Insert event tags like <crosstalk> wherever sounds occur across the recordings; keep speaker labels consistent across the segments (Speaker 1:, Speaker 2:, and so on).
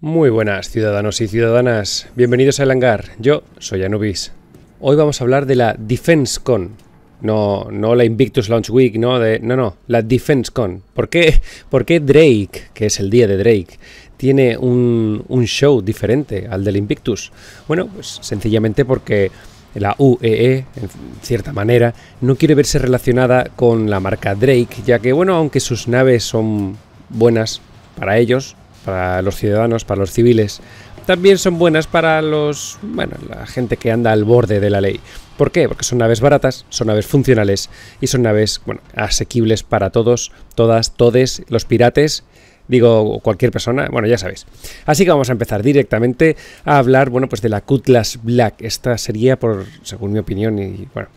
Speaker 1: Muy buenas ciudadanos y ciudadanas, bienvenidos al hangar, yo soy Anubis. Hoy vamos a hablar de la DefenseCon, no, no la Invictus Launch Week, no, de, no, no, la DefenseCon. ¿Por qué, ¿Por qué Drake, que es el día de Drake, tiene un, un show diferente al del Invictus? Bueno, pues sencillamente porque la UEE, e, en cierta manera, no quiere verse relacionada con la marca Drake, ya que, bueno, aunque sus naves son buenas para ellos, para los ciudadanos, para los civiles, también son buenas para los, bueno, la gente que anda al borde de la ley. ¿Por qué? Porque son naves baratas, son naves funcionales y son naves, bueno, asequibles para todos, todas, todes, los pirates, digo cualquier persona, bueno, ya sabéis. Así que vamos a empezar directamente a hablar, bueno, pues de la Cutlass Black. Esta sería por según mi opinión y bueno,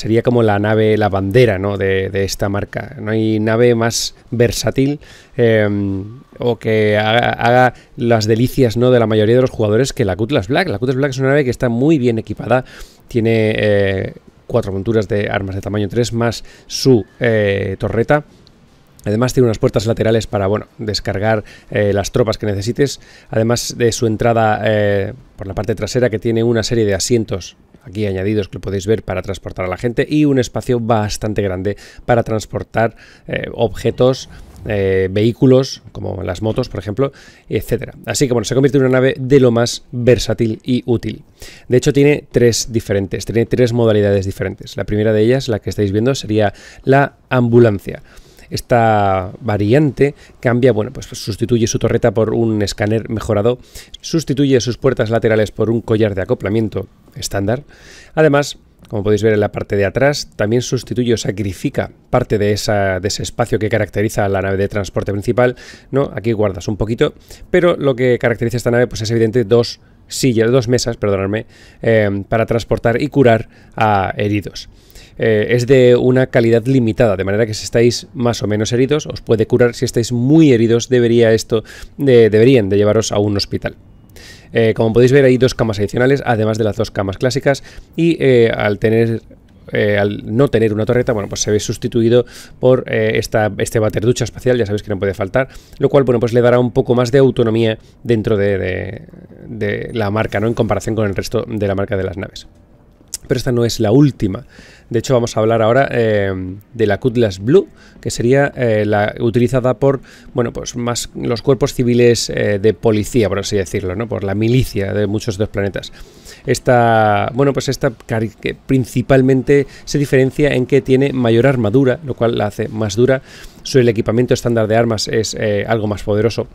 Speaker 1: sería como la nave, la bandera de, esta marca. No hay nave más versátil em, o que haga, las delicias ¿no? de la mayoría de los jugadores que la Cutlass Black. La Cutlass Black es una nave que está muy bien equipada, tiene eh, cuatro monturas de armas de tamaño 3 más su eh, torreta. Además tiene unas puertas laterales para bueno, descargar eh, las tropas que necesites. Además de su entrada por la parte trasera que tiene una serie de asientos aquí añadidos que podéis ver para transportar a la gente y un espacio bastante grande para transportar eh, objetos eh, vehículos como las motos, por ejemplo, etcétera. Así que bueno, se convierte en una nave de lo más versátil y útil. De hecho, tiene tres diferentes, tiene tres modalidades diferentes. La primera de ellas, la que estáis viendo, sería la ambulancia. Esta variante cambia, bueno, pues sustituye su torreta por un escáner mejorado, sustituye sus puertas laterales por un collar de acoplamiento estándar. Además, como podéis ver en la parte de atrás, también sustituye o sacrifica parte de, esa, de, ese espacio que caracteriza a la nave de transporte principal. ¿no? Aquí guardas un poquito, pero lo que caracteriza esta nave pues es evidente dos sillas, dos mesas, perdonadme, em, para transportar y curar a heridos. Eh, es de una calidad limitada, de manera que si estáis más o menos heridos, os puede curar. Si estáis muy heridos, debería esto, deberían de llevaros a un hospital. Eh, como podéis ver hay dos camas adicionales, además de las dos camas clásicas, y eh, al tener eh, al no tener una torreta, bueno, pues se ve sustituido por esta, este bater ducha espacial, ya sabéis que no puede faltar, lo cual, bueno, pues le dará un poco más de autonomía dentro de, de la marca, ¿no? En comparación con el resto de la marca de las naves. Pero esta no es la última. De hecho, vamos a hablar ahora eh, de la Cutlass Blue, que sería eh, la utilizada por, bueno, pues más los cuerpos civiles eh, de policía, por así decirlo, ¿no? Por la milicia de muchos de los planetas. Esta, bueno, pues esta principalmente se diferencia en que tiene mayor armadura, lo cual la hace más dura. su el equipamiento estándar de armas es algo más poderoso.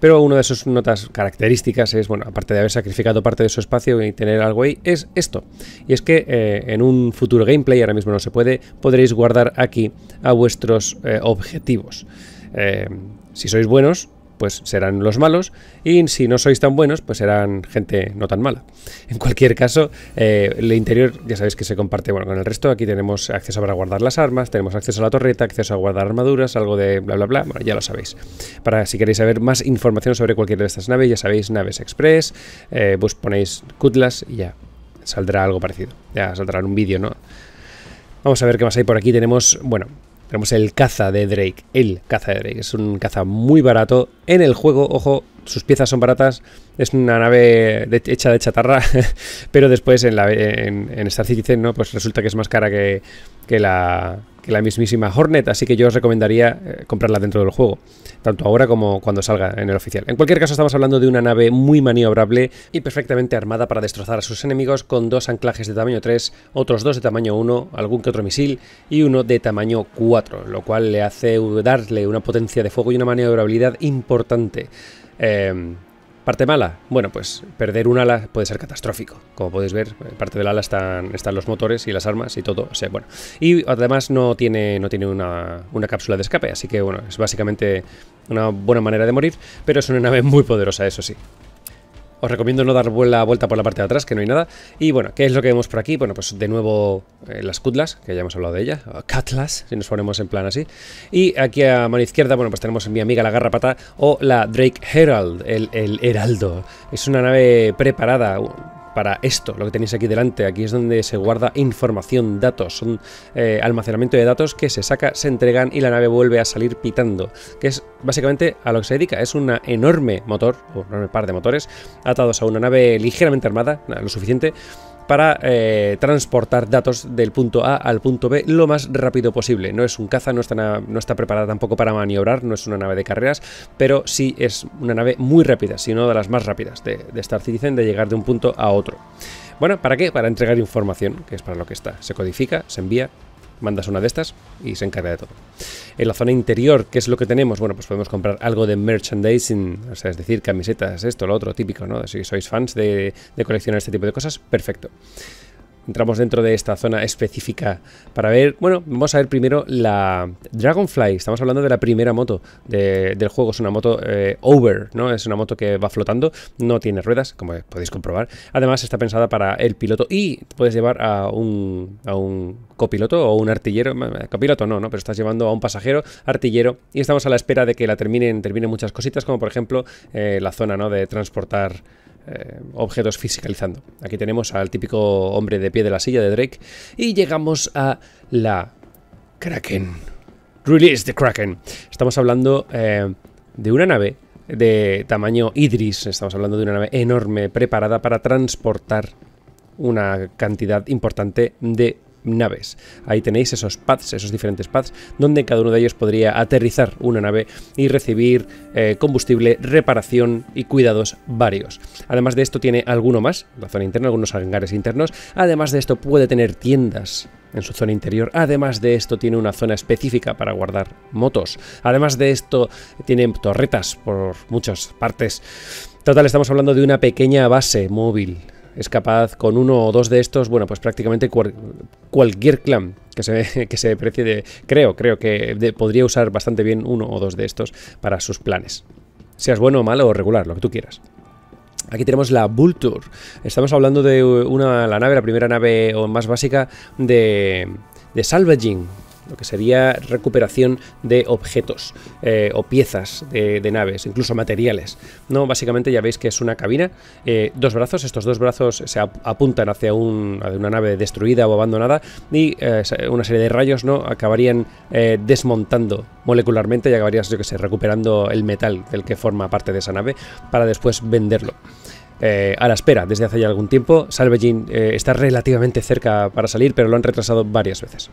Speaker 1: Pero una de sus notas características es, bueno, aparte de haber sacrificado parte de su espacio y tener algo ahí, es esto. Y es que eh, en un futuro gameplay, ahora mismo no se puede, podréis guardar aquí a vuestros eh, objetivos. Eh, si sois buenos, pues serán los malos y si no sois tan buenos, pues serán gente no tan mala. En cualquier caso, eh, el interior ya sabéis que se comparte bueno, con el resto. Aquí tenemos acceso para guardar las armas, tenemos acceso a la torreta, acceso a guardar armaduras, algo de bla bla bla, bueno, ya lo sabéis. Para si queréis saber más información sobre cualquiera de estas naves, ya sabéis, naves express, vos eh, pues ponéis cutlas y ya saldrá algo parecido. Ya saldrá un vídeo, ¿no? Vamos a ver qué más hay por aquí. Tenemos, bueno, tenemos el caza de Drake, el caza de Drake. Es un caza muy barato. En el juego, ojo, sus piezas son baratas. Es una nave hecha de chatarra, <laughs> pero después en, la, en Star Citizen, ¿no? Pues resulta que es más cara que la, la mismísima Hornet, así que yo os recomendaría eh, comprarla dentro del juego, tanto ahora como cuando salga en el oficial. En cualquier caso, estamos hablando de una nave muy maniobrable y perfectamente armada para destrozar a sus enemigos con dos anclajes de tamaño 3, otros dos de tamaño 1, algún que otro misil y uno de tamaño 4, lo cual le hace darle una potencia de fuego y una maniobrabilidad importante. Eh, Parte mala, bueno, pues perder un ala puede ser catastrófico. Como podéis ver, parte del ala están, están los motores y las armas y todo. O sea, bueno. Y además no tiene, no tiene una, una cápsula de escape, así que bueno, es básicamente una buena manera de morir, pero es una nave muy poderosa, eso sí. Os recomiendo no dar la vuelta por la parte de atrás, que no hay nada. Y bueno, ¿qué es lo que vemos por aquí? Bueno, pues de nuevo eh, las cutlas, que ya hemos hablado de ellas, cutlas, si nos ponemos en plan así. Y aquí a mano izquierda, bueno, pues tenemos mi amiga la garrapata o la Drake Herald, el, el heraldo. Es una nave preparada, para esto, lo que tenéis aquí delante. Aquí es donde se guarda información, datos, son eh, almacenamiento de datos que se saca, se entregan y la nave vuelve a salir pitando, que es básicamente a lo que se dedica. Es un enorme motor, un enorme par de motores, atados a una nave ligeramente armada, lo suficiente, para eh, transportar datos del punto A al punto B lo más rápido posible. No es un caza, no está, no está preparada tampoco para maniobrar, no es una nave de carreras, pero sí es una nave muy rápida, si no de las más rápidas de, de Star Citizen, de llegar de un punto a otro. Bueno, ¿para qué? Para entregar información, que es para lo que está. Se codifica, se envía, mandas una de estas y se encarga de todo. En la zona interior, ¿qué es lo que tenemos? Bueno, pues podemos comprar algo de merchandising, o sea, es decir, camisetas, esto, lo otro, típico, ¿no? Si sois fans de, de coleccionar este tipo de cosas, perfecto entramos dentro de esta zona específica para ver, bueno, vamos a ver primero la Dragonfly, estamos hablando de la primera moto del juego, es una moto eh, over, ¿no? Es una moto que va flotando, no tiene ruedas, como podéis comprobar, además está pensada para el piloto y puedes llevar a un, a un copiloto o un artillero, copiloto no, ¿no? Pero estás llevando a un pasajero, artillero, y estamos a la espera de que la terminen, terminen muchas cositas, como por ejemplo eh, la zona, ¿no? De transportar eh, objetos fisicalizando. Aquí tenemos al típico hombre de pie de la silla de Drake y llegamos a la Kraken. Release the Kraken. Estamos hablando eh, de una nave de tamaño Idris, estamos hablando de una nave enorme preparada para transportar una cantidad importante de naves. Ahí tenéis esos pads, esos diferentes pads, donde cada uno de ellos podría aterrizar una nave y recibir eh, combustible, reparación y cuidados varios. Además de esto tiene alguno más, la zona interna, algunos hangares internos. Además de esto puede tener tiendas en su zona interior. Además de esto tiene una zona específica para guardar motos. Además de esto tiene torretas por muchas partes. Total, estamos hablando de una pequeña base móvil es capaz con uno o dos de estos, bueno, pues prácticamente cualquier clan que se, <laughs> que se precie de, creo, creo que podría usar bastante bien uno o dos de estos para sus planes. Seas bueno, o malo o regular, lo que tú quieras. Aquí tenemos la Vulture. Estamos hablando de eh, una, la nave, la primera nave o más básica de, de Salvaging, lo que sería recuperación de objetos eh, o piezas de, naves, incluso materiales. No, básicamente ya veis que es una cabina, eh, dos brazos, estos dos brazos se apuntan hacia una nave destruida o abandonada y eh, una serie de rayos no acabarían desmontando molecularmente y acabarías, yo que sé, recuperando el metal del que forma parte de esa nave para después venderlo. a la espera desde hace ya algún tiempo. Salvegin está relativamente cerca para salir, pero lo han retrasado varias veces.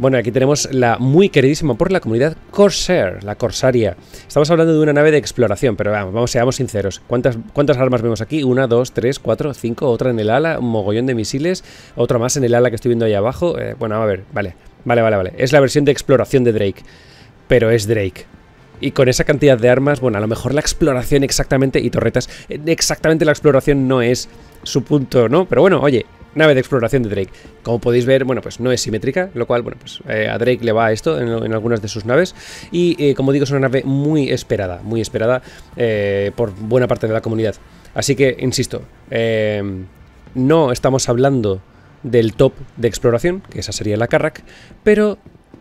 Speaker 1: Bueno, aquí tenemos la muy queridísima por la comunidad Corsair, la Corsaria. Estamos hablando de una nave de exploración, pero vamos, seamos sinceros. ¿Cuántas, ¿Cuántas armas vemos aquí? Una, dos, tres, cuatro, cinco, otra en el ala, un mogollón de misiles, otra más en el ala que estoy viendo ahí abajo. Eh, bueno, a ver, vale, vale, vale, vale. Es la versión de exploración de Drake, pero es Drake. Y con esa cantidad de armas, bueno, a lo mejor la exploración exactamente, y torretas, eh, exactamente la exploración no es su punto, ¿no? Pero bueno, oye, Nave de exploración de Drake. Como podéis ver, bueno, pues no es simétrica, lo cual, bueno, pues eh, a Drake le va esto en, algunas de sus naves. Y eh, como digo, es una nave muy esperada, muy esperada eh, por buena parte de la comunidad. Así que, insisto, no estamos hablando del top de exploración, que esa sería la Carrack, pero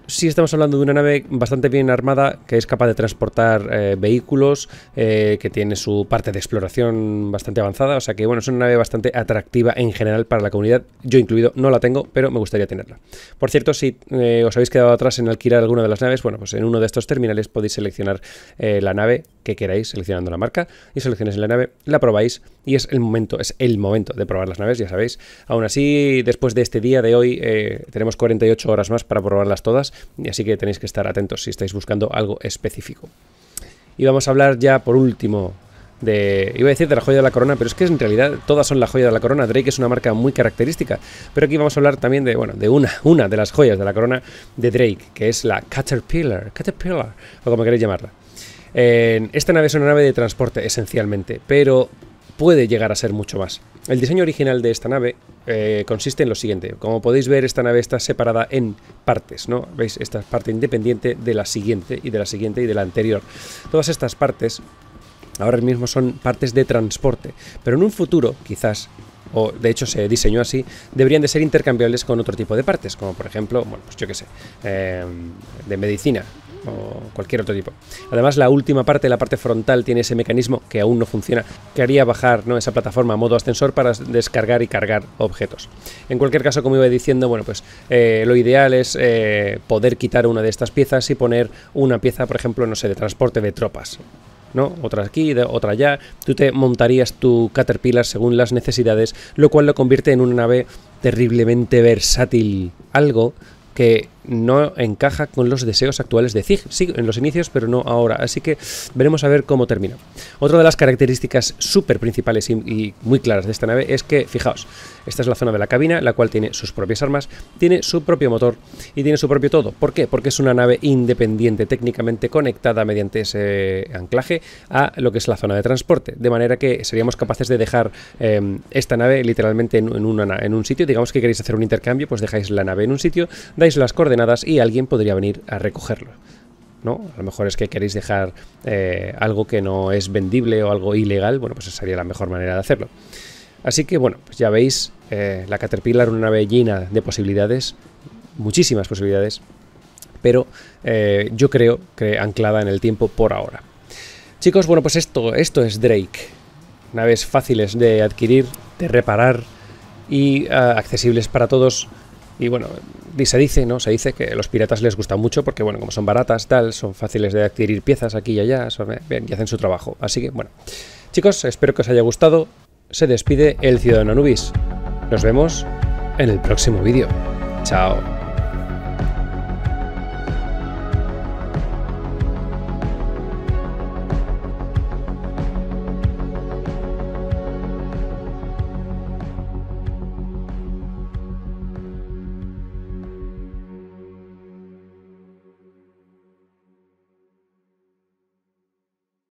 Speaker 1: sí estamos hablando de una nave bastante bien armada que es capaz de transportar eh, vehículos, eh, que tiene su parte de exploración bastante avanzada. O sea que, bueno, es una nave bastante atractiva en general para la comunidad. Yo incluido no la tengo, pero me gustaría tenerla. Por cierto, si eh, os habéis quedado atrás en alquilar alguna de las naves, bueno, pues en uno de estos terminales podéis seleccionar la nave que queráis, seleccionando la marca, y seleccionáis la nave, la probáis y es el momento, es el momento de probar las naves, ya sabéis. Aún así, después de este día de hoy, tenemos 48 horas más para probarlas todas y así que tenéis que estar atentos si estáis buscando algo específico. Y vamos a hablar ya por último de, iba a decir de la joya de la corona, pero es que en realidad todas son la joya de la corona. Drake es una marca muy característica, pero aquí vamos a hablar también de, de una, de las joyas de la corona de Drake, que es la Caterpillar, Caterpillar, o como queréis llamarla. esta nave es una nave de transporte esencialmente, pero puede llegar a ser mucho más. El diseño original de esta nave eh, consiste en lo siguiente. Como podéis ver, esta nave está separada en partes, ¿no? ¿Veis? Esta parte independiente de la siguiente y de la siguiente y de la anterior. Todas estas partes ahora mismo son partes de transporte, pero en un futuro, quizás, o de hecho se diseñó así, deberían de ser intercambiables con otro tipo de partes, como por ejemplo, bueno, pues yo qué sé, eh, de medicina, o cualquier otro tipo. Además, la última parte, la parte frontal, tiene ese mecanismo que aún no funciona, que haría bajar ¿no? esa plataforma a modo ascensor para descargar y cargar objetos. En cualquier caso, como iba diciendo, bueno, pues eh, lo ideal es eh, poder quitar una de estas piezas y poner una pieza, por ejemplo, no sé, de transporte de tropas. ¿no? Otra aquí, otra allá. Tú te montarías tu Caterpillar según las necesidades, lo cual lo convierte en una nave terriblemente versátil. Algo que no encaja con los deseos actuales de Zig. Sí, en los inicios, pero no ahora. Así que veremos a ver cómo termina. Otra de las características súper principales y, muy claras de esta nave es que, fijaos, esta es la zona de la cabina, la cual tiene sus propias armas, tiene su propio motor y tiene su propio todo. ¿Por qué? Porque es una nave independiente, técnicamente conectada mediante ese anclaje a lo que es la zona de transporte. De manera que seríamos capaces de dejar em, esta nave literalmente en, en un sitio. Digamos que queréis hacer un intercambio, pues dejáis la nave en un sitio, dais las coordenadas y alguien podría venir a recogerlo. ¿no? A lo mejor es que queréis dejar eh, algo que no es vendible o algo ilegal, bueno, pues esa sería la mejor manera de hacerlo. Así que bueno, pues ya veis, eh, la Caterpillar una nave llena de posibilidades, muchísimas posibilidades, pero eh, yo creo que anclada en el tiempo por ahora. Chicos, bueno, pues esto, esto es Drake. Naves fáciles de adquirir, de reparar y ah, accesibles para todos y bueno, se dice, ¿no? Se dice que a los piratas les gusta mucho porque, bueno, como son baratas, tal, son fáciles de adquirir piezas aquí y allá, eh, y hacen su trabajo. Así que, bueno. Chicos, espero que os haya gustado. Se despide el Ciudadano Nubis. Nos vemos en el próximo vídeo. Chao.